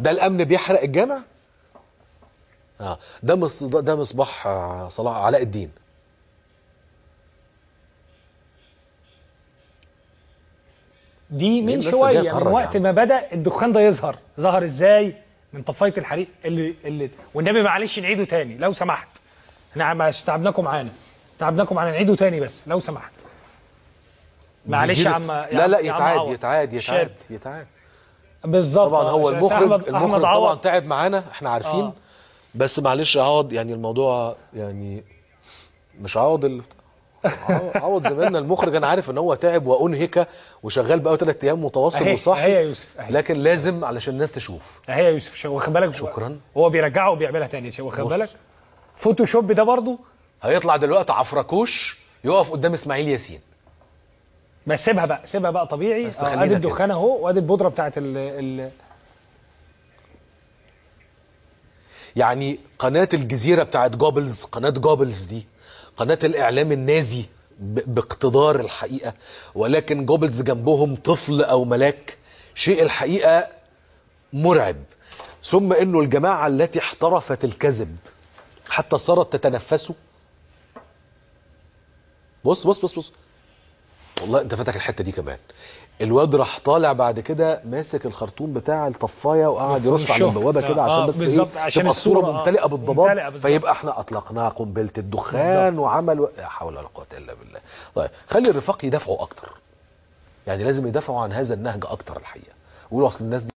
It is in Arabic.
ده الامن بيحرق الجامع اه ده مص... ده مصباح آه، صلاح علاء الدين دي من شويه يعني من وقت يعني. ما بدا الدخان ده يظهر ظهر ازاي من طفايه الحريق اللي اللي والنبي معلش نعيده تاني لو سمحت احنا ما تعبناكم معانا تعبناكم معانا نعيده تاني بس لو سمحت معلش يا عم لا لا يتعاد يتعاد يتعاد يتعاد بالظبط طبعا هو المخرج أحمد المخرج أحمد طبعا تعب معانا احنا عارفين آه. بس معلش عوض يعني الموضوع يعني مش عوض ال... عوض زميلنا المخرج انا عارف ان هو تعب وانهك وشغال بقى ثلاث ايام متواصل وصاحي اهي يا يوسف أهي. لكن لازم علشان الناس تشوف اهي يا يوسف واخد بالك شكرا هو بيرجعها وبيعملها تاني واخد بالك فوتوشوب ده برضه هيطلع دلوقتي عفركوش يقف قدام اسماعيل ياسين بس سيبها بقى سيبها بقى طبيعي آه، ادي الدخان اهو وادي البودره بتاعت ال ال يعني قناه الجزيره بتاعت جوبلز قناه جوبلز دي قناه الاعلام النازي باقتدار الحقيقه ولكن جوبلز جنبهم طفل او ملاك شيء الحقيقه مرعب ثم انه الجماعه التي احترفت الكذب حتى صارت تتنفسه بص بص بص بص والله انت فاتك الحته دي كمان الواد راح طالع بعد كده ماسك الخرطوم بتاع الطفايه وقعد يرش على البوابه كده عشان آه، بس إيه عشان الصوره آه، ممتلئه بالضباب فيبقى احنا اطلقنا قنبله الدخان وعمل و... لا حول ولا قوه الا بالله طيب خلي الرفاق يدافعوا اكتر يعني لازم يدافعوا عن هذا النهج اكتر الحقيقه يقولوا اصل الناس دي